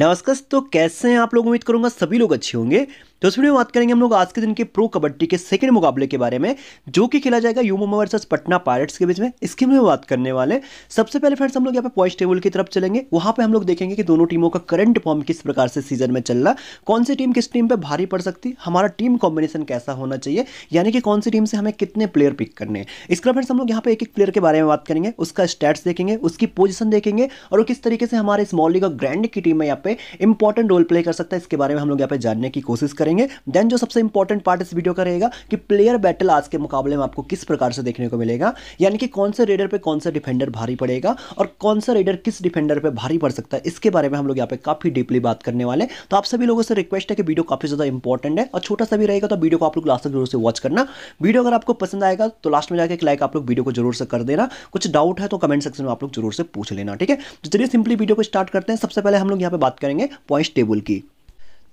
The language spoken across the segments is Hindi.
नमस्कार तो कैसे हैं आप लोग उम्मीद करूंगा सभी लोग अच्छे होंगे तो इसमें बात करेंगे हम लोग आज के दिन के प्रो कबड्डी के सेकंड मुकाबले के बारे में जो कि खेला जाएगा U Mumbai versus Patna pirates के बीच में इसके में बात करने वाले सबसे पहले फ्रेंड्स हम लोग यहाँ पे पॉइंट टेबल की तरफ चलेंगे वहाँ पे हम लोग देखेंगे कि दोनों टीमों का करंट फॉर्म किस प्रकार से सीजन में चल रहा कौन सी टीम किस टीम पर भारी पड़ सकती हमारा टीम कॉम्बिनेशन कैसा होना चाहिए यानी कि कौन सी टीम से हमें कितने प्लेयर पिक करने हैं इसके फ्रेंड्स हम लोग यहाँ पे एक एक प्लेयर के बारे में बात करेंगे उसका स्टैट्स देखेंगे उसकी पोजिशन देखेंगे और किस तरीके से हमारे स्मॉल लीग और ग्रैंड की टीम में यहाँ पे इंपॉर्टेंट रोल प्ले कर सकता है इसके बारे में हम लोग यहाँ पे जानने की कोशिश करेंगे देन जो सबसे इंपॉर्टेंट पार्ट इस वीडियो का रहेगा कि प्लेयर बैटल आज के मुकाबले में आपको किस प्रकार से देखने को मिलेगा यानी कि कौन से रेडर पर कौन सा डिफेंडर भारी पड़ेगा और कौन सा रेडर किस डिफेंडर पर भारी पड़ सकता है इसके बारे में हम लोग यहाँ पे काफी डीपली बात करने वाले तो आप सभी लोगों से रिक्वेस्ट है कि वीडियो काफी ज्यादा इंपॉर्टेंट है और छोटा सा भी रहेगा तो वीडियो को आप लोग लास्ट तक जरूर से वॉच करना वीडियो अगर आपको पसंद आएगा तो लास्ट में जाकर एक लाइक आप लोग वीडियो को जरूर से कर देना कुछ डाउट है तो कमेंट सेक्शन में आप लोग जरूर से पूछ लेना ठीक है तो चलिए सिंपली वीडियो को स्टार्ट करते हैं सबसे पहले हम लोग यहाँ पे बात करेंगे पॉइंट्स टेबल की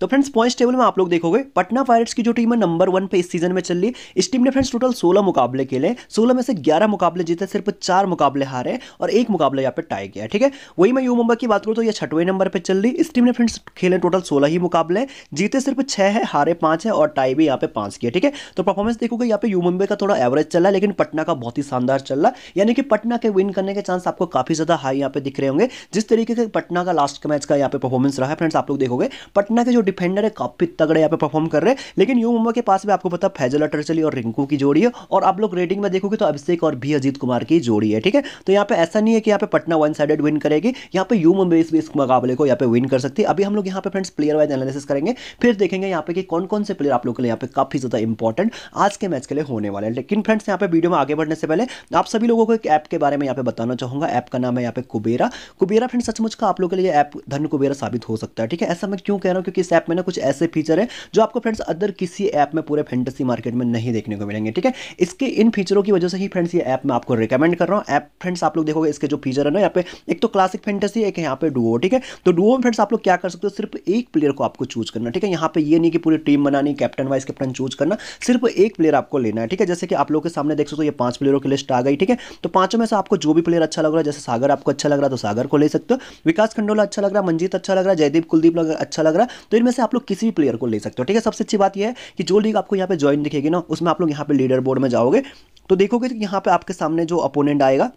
तो फ्रेंड्स पॉइंट्स टेबल में आप लोग देखोगे पटना पायरेट्स की जो टीम है नंबर वन पे इस सीजन में चल रही इस टीम ने फ्रेंड्स टोटल सोलह मुकाबले खेले सोलह में से ग्यारह मुकाबले जीते सिर्फ चार मुकाबले हारे और एक मुकाबला यहाँ पे टाई गया ठीक है वही मैं यू मुंबई की बात करूँ तो यह छठवें नंबर पर चल रही इस टीम ने फ्रेंड्स खेले टोटल सोलह ही मुकाबले जीते सिर्फ छह है हारे पांच है और टाई भी यहाँ पे पांच किया ठीक है तो परफॉर्मेंस देखोगे यहाँ पे यू मुंबई का थोड़ा एवरेज चल रहा है लेकिन पटना का बहुत ही शानदार चल रहा है यानी कि पटना के विन करने के चांस आपको काफी ज्यादा हाई यहाँ पे दिख रहे होंगे जिस तरीके से पटना का लास्ट मैच का यहाँ पे परफॉर्मेंस रहा है फ्रेंड्स आप लोग देखोगे पटना के जो डिफेंडर है काफ़ी तगड़े यहाँ पे परफॉर्म कर रहे हैं लेकिन यू मुंबई के पास में आपको पता है फैजल अटरचली और रिंकू की जोड़ी है और आप लोग रेटिंग में देखोगे तो अभिषेक और भी अजीत कुमार की जोड़ी है ठीक है तो यहाँ पे ऐसा नहीं है कि यहाँ पे पटना वन साइडेड विन करेगी यहाँ पे यू मुंबई इस, मुकाबले को यहाँ पे विन कर सकती है अभी हम लोग यहाँ पे फ्रेंड्स प्लेयर वाइज एनालिसिस करेंगे फिर देखेंगे यहाँ पे कि कौन कौन से प्लेयर आप लोग के लिए यहाँ पे काफ़ी ज़्यादा इंपॉर्टेंट आज के मैच के लिए होने वाले हैं लेकिन फ्रेंड्स यहाँ पे वीडियो में आगे बढ़ने से पहले आप सभी लोगों को एक ऐप के बारे में यहाँ पे बताना चाहूंगा ऐप का नाम है यहाँ पे कुबेरा कुबेरा फ्रेंड सचमुच का आप लोग के लिए ऐप धन कुबेरा साबित हो सकता है ठीक है ऐसा मैं क्यों कह रहा हूँ क्योंकि इस ऐप में ना कुछ ऐसे फीचर हैं जो आपको फ्रेंड्स अदर किसी ऐप में पूरे फेंटेसी मार्केट में नहीं देखने को मिलेंगे ठीक है इसके इन फीचरों की वजह से ही फ्रेंड्स ये ऐप मैं आपको रिकमेंड कर रहा हूँ ऐप फ्रेंड्स आप लोग देखोगे इसके जो फीचर है ना यहाँ पे एक तो क्लासिक फेंटेसी एक यहाँ पे डुओ ठीक है तो डुओ में फ्रेंड्स आप लोग क्या कर सकते हो सिर्फ एक प्लेयर को आपको चूज करना ठीक है यहाँ पे ये नहीं कि पूरी टीम बनानी कैप्टन वाइस कैप्टन चूज करना सिर्फ एक प्लेयर आपको लेना है ठीक है जैसे कि आप लोग के सामने देख सकते हो ये पांच प्लेयरों की लिस्ट आ गई ठीक है तो पांचों में से आपको जो भी प्लेयर अच्छा लग रहा है जैसे सागर आपको अच्छा लग रहा है तो सागर को ले सकते हो विकास खंडोला अच्छा लग रहा है मंजीत अच्छा लग रहा है जयदीप कुलदीप अच्छा लग रहा है तो इन में से आप लोग किसी भी प्लेयर को ले सकते हो ठीक है सबसे अच्छी बात यह है कि जो लीग आपको यहाँ पे ज्वाइन दिखेगी ना उसमें आप लोग यहाँ पे लीडर बोर्ड में जाओगे तो देखोगे कि यहाँ पे आपके सामने जो अपोनेंट आएगा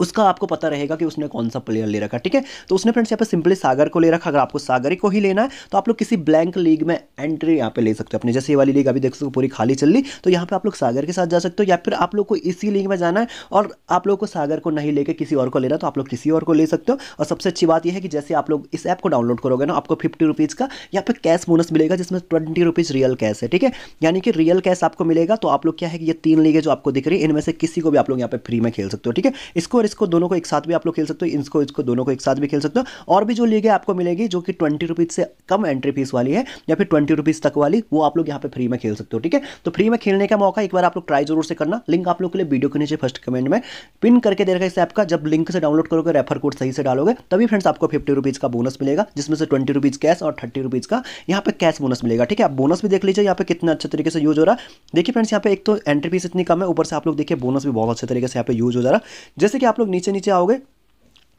उसका आपको पता रहेगा कि उसने कौन सा प्लेयर ले रखा ठीक है तो उसने फ्रेंड्स यहाँ पे सिंपली सागर को ले रखा अगर आपको सागर को ही लेना है तो आप लोग किसी ब्लैंक लीग में एंट्री यहाँ पे ले सकते हो अपने जैसे वाली लीग अभी देख सकते हो पूरी खाली चल रही तो यहाँ पे आप लोग सागर के साथ जा सकते हो या फिर आप लोग को इसी लीग में जाना है और आप लोग को सागर को नहीं लेके किसी और को लेना तो आप लोग किसी और को ले सकते हो और सबसे अच्छी बात यह है कि जैसे आप लोग इस ऐप को डाउनलोड करोगे ना आपको फिफ्टी रुपीज़ का यहाँ पे कैश बोनस मिलेगा जिसमें ट्वेंटी रुपीज़ रियल कैश है ठीक है यानी कि रियल कैश आपको मिलेगा तो आप लोग क्या है कि ये तीन लीगें जो आपको दिख रही है इनमें से किसी को भी आप लोग यहाँ पे फ्री में खेल सकते हो ठीक है इसको इसको दोनों को एक साथ भी आप लोग खेल सकते हो इसको इसको दोनों को एक साथ भी खेल सकते हो और भी जो लीग है आपको मिलेगी जो कि ट्वेंटी रुपीज़ से कम एंट्री फीस वाली है या फिर ट्वेंटी रुपीज़ तक वाली वो आप लोग यहाँ पे फ्री में खेल सकते हो ठीक है तो फ्री में खेलने का मौका एक बार आप लोग ट्राई जरूर से करना लिंक आप लोग के लिए वीडियो के नीचे फर्स्ट कमेंट में पिन करके दे रखा इस ऐप का जब लिंक से डाउनलोड करोगे रेफर कोड सही से डालोगे तभी फ्रेंड्स आपको फिफ्टी का बोनस मिलेगा जिसमें से ट्वेंटी कैश और थर्टी का यहाँ पे कैश बोनस मिलेगा ठीक है आप बोनस भी देख लीजिए यहाँ पे कितना अच्छे तरीके से यूज हो रहा है देखिए फ्रेंड्स यहाँ पे एक तो एंट्री फीस इतनी कम है ऊपर से आप लोग देखिए बोनस भी बहुत अच्छे तरीके से यहाँ पे यूज हो जा रहा है जैसे कि आप लोग नीचे नीचे आओगे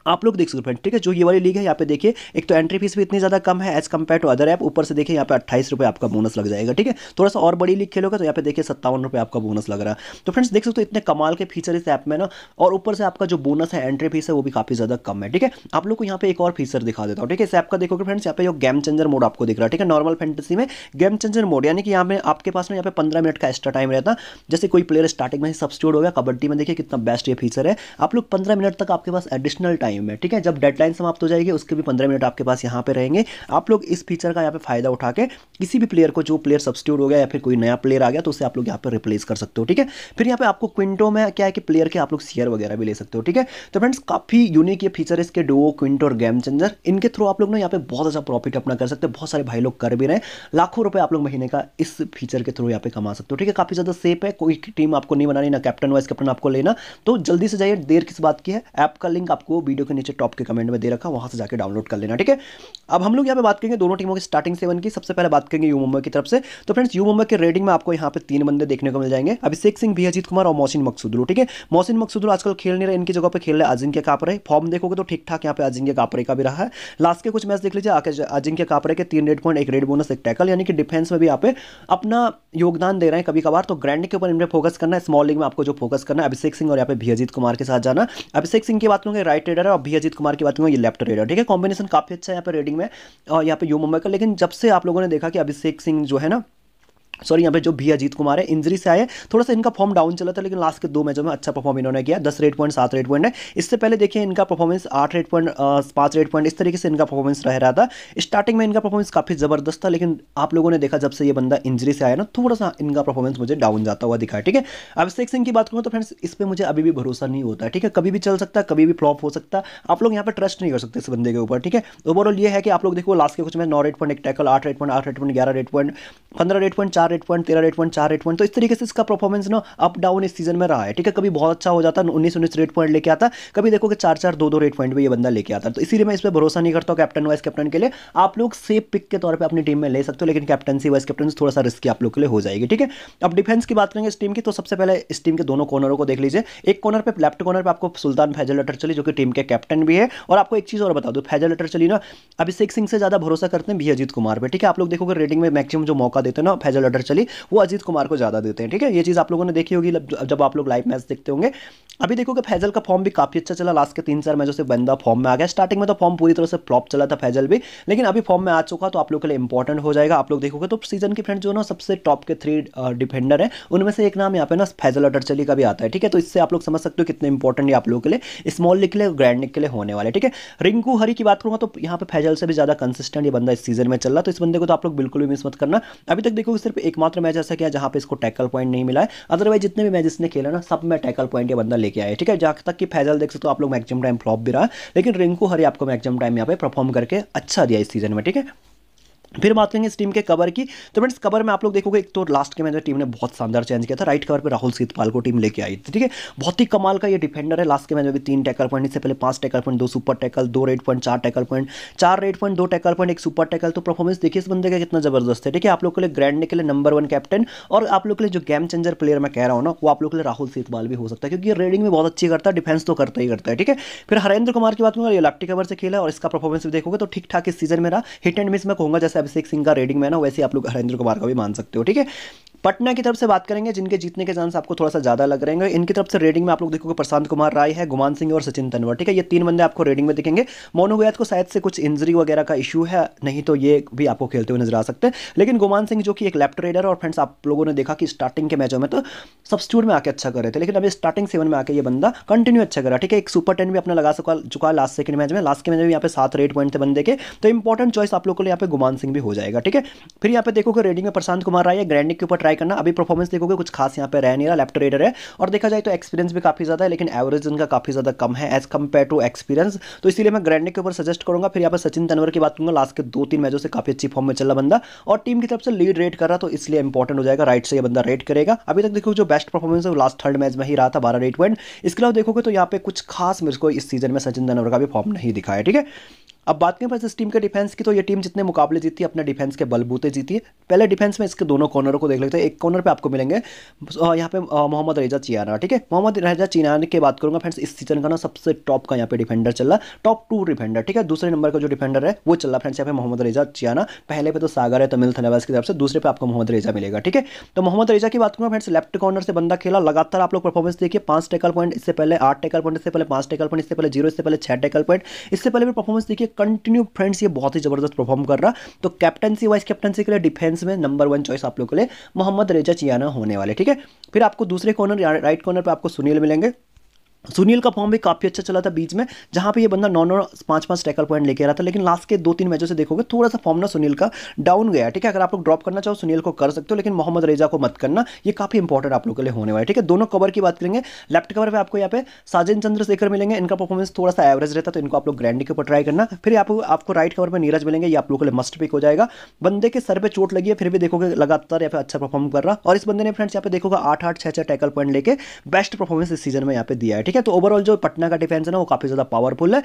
आप लोग देख सकते हो फ्रेंड ठीक है जो ये वाली लीग है यहाँ पे देखिए एक तो एंट्री फीस भी इतनी ज़्यादा कम है as compare to other app ऊपर से देखिए यहाँ पे अट्ठाईस रुपये आपका बोनस लग जाएगा ठीक है थोड़ा सा और बड़ी लीग खेलोगे तो यहाँ पे देखिए सत्तावन रुपये आपका बोनस लग रहा है तो फ्रेंड्स देख सकते हो इतने कमाल के फीचर इस ऐप में ना और ऊपर से आपका जो बोनस है एंट्री फीस है वो भी काफ़ी ज़्यादा कम है ठीक है आप लोग को यहाँ पे एक और फीचर दिखा देता हूँ ठीक है इस ऐप का देखोगे फ्रेंड्स यहाँ पे जो गेम चेंजर मोड आपको दिख रहा है ठीक है नॉर्मल फेंटेसी में गेम चेंजर मोड यानी कि यहाँ पे आपके पास में यहाँ पे पंद्रह मिनट का एक्स्ट्रा टाइम रहता जैसे कोई प्लेयर स्टार्टिंग में सब्सिट्यूट हो गया कबड्डी में देखिए कितना बेस्ट ये फीचर है आप लोग पंद्रह मिनट तक आपके पास एडिशनल टाइम टाइम में ठीक है जब डेडलाइन समाप्त हो जाएगी उसके भी पंद्रह मिनट आपके पास यहाँ पे रहेंगे आप लोग इस फीचर का यहाँ पे फायदा उठा के किसी भी प्लेयर को जो प्लेयर सब्सिट्यूट हो गया या फिर कोई नया प्लेयर आ गया तो उसे आप लोग यहाँ पर रिप्लेस कर सकते हो ठीक है फिर यहाँ पे आपको क्विंटो में क्या है कि प्लेयर के आप लोग शेयर वगैरह भी ले सकते हो ठीक है तो फ्रेंड्स काफी यूनिक ये फीचर है इसके डो क्विंटो और गेम चेंजर इनके थ्रू आप लोग ना यहाँ पे बहुत अच्छा प्रॉफिट अपना कर सकते हैं बहुत सारे भाई लोग कर भी रहे हैं लाखों रुपए आप लोग महीने का इस फीचर के थ्रू यहाँ पे कमा सकते हो ठीक है काफी ज्यादा सेफ है कोई टीम आपको नहीं बनानी ना कैप्टन वाइस कैप्टन आपको लेना तो जल्दी से जाइए देर किस बात की है ऐप का लिंक आपको वीडियो वीडियो के नीचे टॉप के कमेंट में दे रखा वहां से जाकर डाउनलोड कर लेना ठीक है अब हम लोग यहाँ पे बात करेंगे दोनों टीमों की स्टार्टिंग सेवन की सबसे पहले बात करेंगे यू मुंबई की तरफ से तो फ्रेंड्स यू मुंबई के रेडिंग में आपको यहाँ पे तीन बंदे देखने को मिल जाएंगे अभिषेक सिंह भी अजीत कुमार और मोहसिन मकसूदरू ठीक है मोहसिन मकसूदरू आजकल खेल नहीं रहे इनकी जगह पर खेल रहे अजिंक्य कापरे फॉर्म देखोगे तो ठीक ठाक यहाँ पे अजिंक्य कापरे का भी रहा है लास्ट के कुछ मैच देख लीजिए अजिंक्य कापरे के तीन रेड पॉइंट एक रेड बोनस एक टैकल यानी कि डिफेंस में भी यहाँ पे अपना योगदान दे रहे हैं कभी कभार तो ग्रैंड के ऊपर इनमें फोकस करना है स्मॉल लीग में आपको जो फोकस करना है अभिषेक सिंह और यहाँ पे भी अजीत कुमार के साथ जाना अभिषेक सिंह की बात करूंगे राइट रेडर और अभी अजीत कुमार की बात करूँ ये लेफ्ट रेडर ठीक है कॉम्बिनेशन काफ़ी अच्छा है यहाँ पर रेडिंग में और यहाँ पे यू मुंबई का लेकिन जब से आप लोगों ने देखा कि अभिषेक सिंह जो है ना सॉरी यहाँ पे जो भी अजीत कुमार है इंजरी से आए थोड़ा सा इनका फॉर्म डाउन चला था लेकिन लास्ट के दो मैचों में अच्छा परफॉर्म इन्होंने किया दस रेट पॉइंट सात रेट पॉइंट है इससे पहले देखिए इनका परफॉर्मेंस आठ रेट पॉइंट पांच रेट पॉइंट इस तरीके से इनका परफॉर्मेंस रह रहा था स्टार्टिंग में इनका परफॉर्मेंस काफ़ी ज़बरदस्त था लेकिन आप लोगों ने देखा जब से ये बंदा इंजरी से आया ना थोड़ा सा इनका परफॉर्मेंस मुझे डाउन जाता हुआ दिखा ठीक है अभिषेक सिंह की बात करूँ तो फ्रेंड्स इस पर मुझे अभी भी भरोसा नहीं होता ठीक है कभी भी चल सकता कभी भी फ्लॉप हो सकता आप लोग यहाँ पर ट्रस्ट नहीं कर सकते इस बंदे के ऊपर ठीक है ओवरऑल ये है कि आप लोग देखो लास्ट के कुछ में नौ रेट पॉइंट एक टैकल आठ रेट पॉइंट आठ रेट पॉइंट ग्यारह रेट पॉइंट पंद्रह रेट पॉइंट चार चार एट तेरह रेट पॉइंट चार रेट पॉइंट तो इस तरीके से इसका परफॉर्मेंस ना अप डाउन इस सीजन में रहा है ठीक है कभी बहुत अच्छा हो जाता उन्नीस उन्नीस रेट पॉइंट लेके आता कभी देखो कि चार चार दो दो रेट पॉइंट भी ये बंदा लेके आता तो इसीलिए मैं इस पर भरोसा नहीं करता कैप्टन वाइस कैप्टन के लिए आप लोग सेफ पिक के तौर पर अपनी टीम में ले सकते हो लेकिन कैप्टनसी वाइस कैप्टन थोड़ा सा रिस्की आप लोग के लिए हो जाएगी ठीक है अब डिफेंस की बात करेंगे इस टीम की तो सबसे पहले इस टीम के दोनों कॉर्नरों को देख लीजिए एक कॉर्नर पर लेफ्ट कॉर्नर पर आपको सुल्तान फैजल लटर चली जो कि टीम के कैप्टन भी है और आपको एक चीज़ और बता दो फैजल लटर चली ना अभिषेक सिंह से ज़्यादा भरोसा करते हैं भी अजीत कुमार पर ठीक है आप लोग देखोगे रेटिंग में मैक्सिमम जो मौका देते हैं ना फैजल टक्कर चली वो अजीत कुमार को ज़्यादा देते हैं ठीक है ये चीज़ आप लोगों ने देखी होगी जब आप लोग लाइव मैच देखते होंगे अभी देखो कि फैजल का फॉर्म भी काफ़ी अच्छा चला लास्ट के तीन चार मैचों से बंदा फॉर्म में आ गया स्टार्टिंग में तो फॉर्म पूरी तरह से प्रॉप चला था फैजल भी लेकिन अभी फॉर्म में आ चुका तो आप लोग के लिए इंपॉर्टेंट हो जाएगा आप लोग देखोगे तो सीजन की फ्रेंड जो ना सबसे टॉप के थ्री डिफेंडर है उनमें से एक नाम यहाँ पे ना फैजल अटरचली का भी आता है ठीक है तो इससे आप लोग समझ सकते हो कितने इंपॉर्टेंट है आप लोगों के लिए स्मॉल लिख के लिए ग्रैंड लिख के लिए होने वाले ठीक है रिंकू हरी की बात करूंगा तो यहाँ पे फैजल से भी ज़्यादा कंसिस्टेंट ये बंदा इस सीजन में चल रहा तो इस बंदे को तो आप लोग बिल्कुल भी मिस मत करना अभी तक देखोगे सिर्फ एकमात्र मैच ऐसा किया जहां पे इसको टैकल पॉइंट नहीं मिला है अदरवाइज जितने भी मैचेस ने खेला ना सब में टैकल पॉइंट ये बंदा लेके आया ठीक है जहां तक कि फैजल देख सकते हो आप लोग मैक्सिमम टाइम फ्लॉप भी रहा लेकिन रिंकू हरी आपको मैक्सिमम टाइम यहाँ पे परफॉर्म करके अच्छा दिया इस सीजन में ठीक है फिर बात करेंगे इस टीम के कवर की तो फ्रेंड्स कवर में आप लोग देखोगे एक तो लास्ट के मैच में टीम ने बहुत शानदार चेंज किया था राइट कवर पे राहुल सीतपाल को टीम लेके आई थी ठीक है बहुत ही कमाल का ये डिफेंडर है लास्ट के मैच में भी तीन टैकल पॉइंट इससे पहले पांच टैकल पॉइंट दो सुपर टैकल दो रेड पॉइंट चार टैकल पॉइंट चार रेड पॉइंट दो टैकल पॉइंट एक सुपर टैकल तो परफॉर्मेंस देखिए इस बंदे का कितना जबरदस्त है ठीक है आप लोग के लिए ग्रैंड के लिए नंबर वन कैप्टन और आप लोग के लिए जो गेम चेंजर प्लेयर मैं कह रहा हूँ ना वो आप लोग के लिए राहुल सीतपाल भी हो सकता है क्योंकि रेडिंग में बहुत अच्छी करता है डिफेंस तो करता ही करता है ठीक है फिर हरेंद्र कुमार की बात करूँगा ये लाप्टी कवर से खेला और इसका परफॉर्मेंस भी देखोगे तो ठीक ठाक इस सीजन में रहा हिट एंड मिस मैं कहूँगा जैसे अभिषेक सिंह का रेडिंग मैन हो वैसे आप लोग हरेंद्र कुमार का भी मान सकते हो ठीक है पटना की तरफ से बात करेंगे जिनके जीतने के चांस आपको थोड़ा सा ज़्यादा लग रहे हैं इनकी तरफ से रेडिंग में आप लोग देखोगे प्रशांत कुमार राय है गुमान सिंह और सचिन तनवर ठीक है ये तीन बंदे आपको रेडिंग में दिखेंगे मोनू गैद को शायद से कुछ इंजरी वगैरह का इशू है नहीं तो ये भी आपको खेलते हुए नजर आ सकते हैं लेकिन गुमान सिंह जो कि एक लेफ्ट रेडर और फ्रेंड्स आप लोगों ने देखा कि स्टार्टिंग के मैचों में तो सब्सिट्यूट में आके अच्छा कर रहे थे लेकिन अभी स्टार्टिंग सेवन में आके ये बंदा कंटिन्यू अच्छा करा ठीक है एक सुपर टेन भी अपना लगा सका चुका लास्ट सेकंड मैच में लास्ट के मैच में यहाँ पे सात रेट पॉइंट थे बंदे के तो इंपॉर्टेंट चॉइस आप लोगों को यहाँ पे गुमान सिंह भी हो जाएगा ठीक है फिर यहाँ पे देखोगे रेडिंग में प्रशांत कुमार राय ग्रैंडिंग के ऊपर ट्राई करना अभी परफॉर्मेंस देखोगे कुछ खास यहाँ पे रह नहीं रहा लेफ्ट रेडर है और देखा जाए तो एक्सपीरियंस भी काफ़ी ज़्यादा है लेकिन एवरेज इनका काफ़ी ज़्यादा कम है एज कम्पेयर टू एक्सपीरियंस तो इसलिए मैं ग्रैंडे के ऊपर सजेस्ट करूंगा फिर यहाँ पर सचिन तनवर की बात करूंगा लास्ट के दो तीन मैचों से काफ़ी अच्छी फॉर्म में चला बंदा और टीम की तरफ से लीड रेट कर रहा तो इसलिए इंपॉर्टेंट हो जाएगा राइट से यह बंदा रेट करेगा अभी तक देखो जो बेस्ट परफॉर्मेंस है लास्ट थर्ड मैच में ही रहा था बारह रेट पॉइंट इसके अलावा देखोगे तो यहाँ पे कुछ खास मेरे को इस सीजन में सचिन तनवर का भी फॉर्म नहीं दिखाया ठीक है अब बात करें बस इस टीम के डिफेंस की तो ये टीम जितने मुकाबले जीती है अपने डिफेंस के बलबूते जीती है पहले डिफेंस में इसके दोनों कॉर्नर को देख लेते हैं एक कॉर्नर पे आपको मिलेंगे यहाँ पे मोहम्मद रेजा चियाना ठीक है मोहम्मद रेजा चियाना की बात करूँगा फ्रेंड्स इस सीजन का ना सबसे टॉप का यहाँ पे डिफेंडर चल रहा टॉप टू डिफेंडर ठीक है दूसरे नंबर का जो डिफेंडर है वो चल रहा फ्रेंड्स यहाँ पे मोहम्मद रेजा चियाना पहले पे तो सागर है तमिल थलेवास की तरफ से दूसरे पे आपको मोहम्मद रेजा मिलेगा ठीक है तो मोहम्मद रेजा की बात करूँगा फ्रेंड्स लेफ्ट कॉर्नर से बंदा खेला लगातार आप लोग परफॉर्मेंस देखिए पांच टेकल पॉइंट इससे पहले आठ टेकल पॉइंट इससे पहले पांच टेकल पॉइंट इससे पहले जीरो इससे पहले छह टेकल पॉइंट इससे पहले भी परफॉर्मेंस देखिए कंटिन्यू फ्रेंड्स ये बहुत ही ज़बरदस्त परफॉर्म कर रहा तो कैप्टनसी वाइस कैप्टनसी के लिए डिफेंस में नंबर वन चॉइस आप लोग के लिए मोहम्मद रेजा चियाना होने वाले ठीक है फिर आपको दूसरे कॉर्नर राइट कॉर्नर पर आपको सुनील मिलेंगे सुनील का फॉर्म भी काफ़ी अच्छा चला था बीच में जहाँ पे ये बंदा नौ नौ पाँच पाँच टैकल पॉइंट लेके आ रहा था लेकिन लास्ट के दो तीन मैचों से देखोगे थोड़ा सा फॉर्म ना सुनील का डाउन गया ठीक है अगर आप लोग ड्रॉप करना चाहो सुनील को कर सकते हो लेकिन मोहम्मद रेजा को मत करना ये काफ़ी इंपॉर्टेंट आप लोग के लिए होने वाला है ठीक है दोनों कवर की बात करेंगे लेफ्ट कवर पर आपको यहाँ पे साजन चंद्रशेखर मिलेंगे इनका परफॉर्मेंस थोड़ा सा एवरेज रहता तो इनको आप लोग ग्रैंडी के ऊपर ट्राई करना फिर आपको आपको राइट कवर पर नीरज मिलेंगे ये आप लोगों के लिए मस्ट पिक हो जाएगा बंदे के सर पर चोट लगी है फिर भी देखोगे लगातार यहाँ पे अच्छा परफॉर्म कर रहा और इस बंदे ने फ्रेंड्स यहाँ पे देखोगा आठ आठ छः छः टैकल पॉइंट लेके बेस्ट परफॉर्मेंस इस सीजन में यहाँ पे दिया है ठीक है तो ओवरऑल जो पटना का डिफेंस है ना वो काफ़ी ज़्यादा पावरफुल है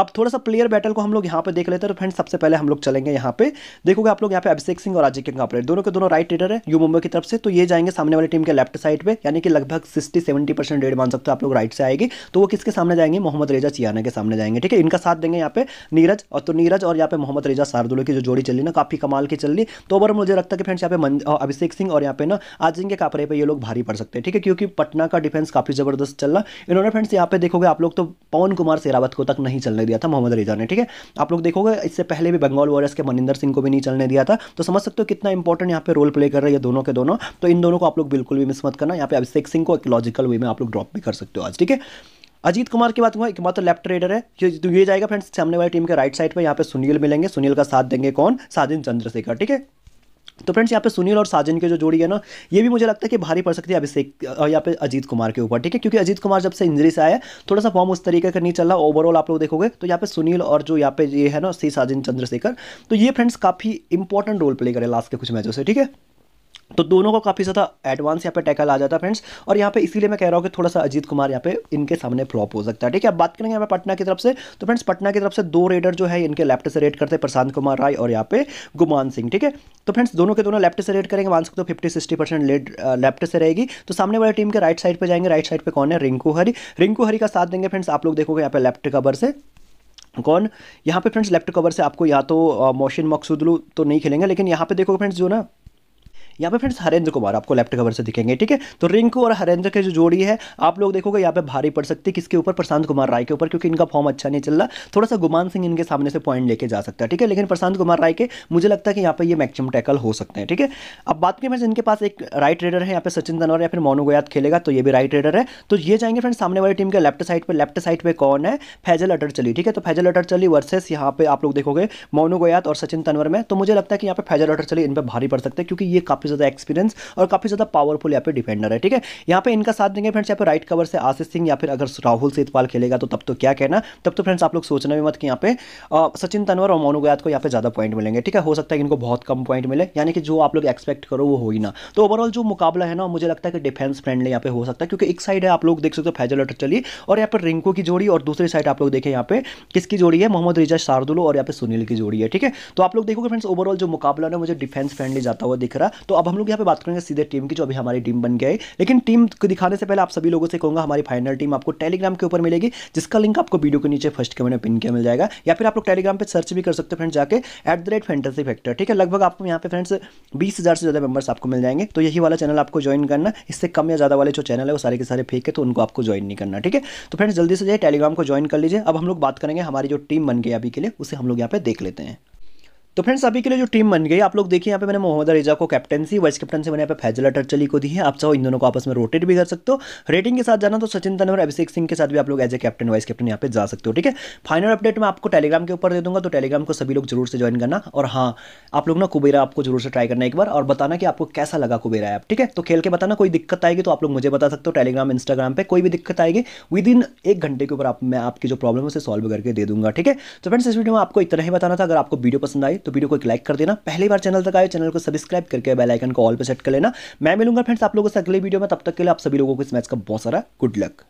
अब थोड़ा सा प्लेयर बैटल को हम लोग यहाँ पे देख लेते हैं तो फ्रेंड्स सबसे पहले हम लोग चलेंगे यहाँ पे देखोगे आप लोग यहाँ पे अभिषेक सिंह और अजय के प्लेयर दोनों के दोनों राइट रेडर है यू मुंबई की तरफ से तो ये जाएंगे सामने वाली टीम के लेफ्ट साइड पे यानी कि लगभग सिक्सटी सेवेंटी परसेंट रेड मान सकते हो आप लोग राइट से आएगी तो वो किसके सामने जाएंगे मोहम्मद रेजा चियाना के सामने जाएंगे ठीक है इनका साथ देंगे यहाँ पे नीरज और तो नीरज और यहाँ पे मोहम्मद रेजा सारदुल्लो की जो जोड़ी चली ना काफी कमाल की चल रही तो ओवर मुझे लगता है कि फ्रेंड्स यहाँ पे अभिषेक सिंह और यहाँ पे ना के कापरे पर ये लोग भारी पड़ सकते हैं ठीक है क्योंकि पटना का डिफेंस काफी जबरदस्त चल रहा इन्होंने फ्रेंड्स यहाँ पे देखोगे आप लोग तो पवन कुमार सेरावत को तक नहीं चलने दिया था मोहम्मद रिजा ने ठीक है आप लोग देखोगे इससे पहले भी बंगाल वॉरियर्स के मनिंदर सिंह को भी नहीं चलने दिया था तो समझ सकते हो कितना इंपॉर्टेंट यहाँ पे रोल प्ले कर रहे हैं दोनों के दोनों तो इन दोनों को आप लोग बिल्कुल भी मिस मत करना यहाँ पे अभिषेक सिंह को एक लॉजिकल वे में आप लोग ड्रॉप भी कर सकते हो आज ठीक है अजीत कुमार की बात हुआ एक बात तो लेफ्ट रेडर है ये तो ये जाएगा फ्रेंड्स सामने वाली टीम के राइट साइड पर यहाँ पे सुनील मिलेंगे सुनील का साथ देंगे कौन साधिन चंद्रशेखर ठीक है तो फ्रेंड्स यहाँ पे सुनील और साजन की जो जोड़ी है ना ये भी मुझे लगता है कि भारी पड़ सकती है अभिषेक यहाँ पे अजीत कुमार के ऊपर ठीक है क्योंकि अजीत कुमार जब से इंजरी से आया है थोड़ा सा फॉर्म उस तरीके का नहीं चल रहा ओवरऑल आप लोग देखोगे तो यहाँ पे सुनील और जो यहाँ पे ये है ना सी साजिन चंद्रशेखर तो ये फ्रेंड्स काफ़ी इंपॉर्टेंट रोल प्ले करे लास्ट के कुछ मैचों से ठीक है तो दोनों का काफ़ी ज़्यादा एडवांस यहाँ पे टैकल आ जाता है फ्रेंड्स और यहाँ पे इसीलिए मैं कह रहा हूँ कि थोड़ा सा अजीत कुमार यहाँ पे इनके सामने फ्लॉप हो सकता है ठीक है अब बात करेंगे यहाँ पे पटना की तरफ से तो फ्रेंड्स पटना की तरफ से दो रेडर जो है इनके लेफ्ट से रेड करते हैं प्रशांत कुमार राय और यहाँ पे गुमान सिंह ठीक है तो फ्रेंड्स दोनों के दोनों लेफ्ट से रेड करेंगे मान सकते हो फिफ्टी सिक्सटी परसेंट लेफ्ट से रहेगी तो सामने वाली टीम के राइट साइड पर जाएंगे राइट साइड पर कौन है रिंकू हरी रिंकू हरी का साथ देंगे फ्रेंड्स आप लोग देखोगे यहाँ पे लेफ्ट कवर से कौन यहाँ पे फ्रेंड्स लेफ्ट कवर से आपको या तो मोशन मकसूदलू तो नहीं खेलेंगे लेकिन यहाँ पे देखोगे फ्रेंड्स जो ना यहाँ पे फ्रेंड्स हरेंद्र कुमार आपको लेफ्ट कवर से दिखेंगे ठीक है तो रिंकू और हरेंद्र की जो जोड़ी है आप लोग देखोगे यहाँ पे भारी पड़ सकती है किसके ऊपर प्रशांत कुमार राय के ऊपर क्योंकि इनका फॉर्म अच्छा नहीं चल रहा थोड़ा सा गुमान सिंह इनके सामने से पॉइंट लेके जा सकता है ठीक है लेकिन प्रशांत कुमार राय के मुझे लगता है कि यहाँ पर ये मैक्सिमम टैकल हो सकते हैं ठीक है अब बात की फ्रेंड्स इनके पास एक राइट रेडर है यहाँ पे सचिन तनवर या फिर मोनू गोयात खेलेगा तो ये भी राइट रेडर है तो ये जाएंगे फ्रेंड्स सामने वाली टीम के लेफ्ट साइड पर लेफ्ट साइड पर कौन है फैजल अटर चली ठीक है तो फैजल अटर चली वर्सेस यहाँ पे आप लोग देखोगे मोनू गोयात और सचिन तनवर में तो मुझे लगता है कि यहाँ पे फैजल अटर चली इन पर भारी पड़ सकते हैं क्योंकि ये काफी काफ़ी ज़्यादा एक्सपीरियंस और काफ़ी ज़्यादा पावरफुल यहाँ पे डिफेंडर है ठीक है यहाँ पे इनका साथ देंगे फ्रेंड्स यहाँ पे राइट कवर से आशीष सिंह या फिर अगर राहुल सेतपाल खेलेगा तो तब तो क्या कहना तब तो फ्रेंड्स आप लोग सोचना भी मत कि यहाँ पे सचिन तनवर और मोनू गयात को यहाँ पे ज़्यादा पॉइंट मिलेंगे ठीक है हो सकता है इनको बहुत कम पॉइंट मिले यानी कि जो आप लोग एक्सपेक्ट करो वो हो ही ना तो ओवरऑल जो मुकाबला है ना मुझे लगता है कि डिफेंस फ्रेंडली यहाँ पे हो सकता है क्योंकि एक साइड है आप लोग देख सकते हो फैजल अटर चली और यहाँ पर रिंकू की जोड़ी और दूसरी साइड आप लोग देखें यहाँ पे किसकी जोड़ी है मोहम्मद रिजा शार्दुलो और यहाँ पे सुनील की जोड़ी है ठीक है तो आप लोग देखोगे फ्रेंड्स ओवरऑल जो मुकाबला है मुझे डिफेंस फ्रेंडली जाता हुआ दिख रहा तो अब हम लोग यहाँ पे बात करेंगे सीधे टीम की जो अभी हमारी टीम बन गई लेकिन टीम को दिखाने से पहले आप सभी लोगों से कहूँगा हमारी फाइनल टीम आपको टेलीग्राम के ऊपर मिलेगी जिसका लिंक आपको वीडियो के नीचे फर्स्ट कमेंट में पिन किया मिल जाएगा या फिर आप लोग टेलीग्राम पर सर्च भी कर सकते हैं फ्रेंड्स जाके at the rate fantasy factor ठीक है लगभग आपको यहाँ पे फ्रेंड्स बीस हज़ार से ज़्यादा मेंबर्स आपको मिल जाएंगे तो यही वाला चैनल आपको ज्वाइन करना इससे कम या ज़्यादा वाले जो चैनल है वो सारे के सारे फेक है तो उनको आपको ज्वाइन नहीं करना ठीक है तो फ्रेंड्स जल्दी से जाए टेलीग्राम को ज्वाइन कर लीजिए अब हम लोग बात करेंगे हमारी जो टीम बन गई अभी के लिए उसे हम लोग यहाँ पे देख लेते हैं तो फ्रेंड्स अभी के लिए जो टीम बन गई आप लोग देखिए यहाँ पे मैंने मोहम्मद रिजा को कैप्टनसी वाइस कैप्टन से मैंने यहाँ पे फैजल अटरचली को दी है आप चाहो इन दोनों को आपस में रोटेट भी कर सकते हो रेटिंग के साथ जाना तो सचिन तन और अभिषेक सिंह के साथ भी आप लोग as a captain vice captain यहाँ पे जा सकते हो ठीक है फाइनल अपडेट मैं आपको टेलीग्राम के ऊपर दे दूंगा तो टेलीग्राम को सभी लोग जरूर से ज्वाइन करना और हाँ आप लोग ना कुबेरा आपको जरूर से ट्राई करना एक बार और बताना कि आपको कैसा लगा कुबेरा ऐप ठीक है तो खेल के बताना कोई दिक्कत आएगी तो आप लोग मुझे बता सकते हो टेलीग्राम इंस्टाग्राम पर कोई भी दिक्कत आएगी विद इन एक घंटे के ऊपर आप मैं आपकी जो प्रॉब्लम है उसे सॉल्व करके दे दूंगा ठीक है तो फ्रेंड्स इस वीडियो में आपको इतना ही बताना था अगर आपको वीडियो पसंद आई तो वीडियो को एक लाइक कर देना पहली बार चैनल तक आए चैनल को सब्सक्राइब करके बेलाइकन को ऑल पर सेट कर लेना मैं मिलूंगा फ्रेंड्स आप लोगों से अगले वीडियो में तब तक के लिए आप सभी लोगों को इस मैच का बहुत सारा गुड लक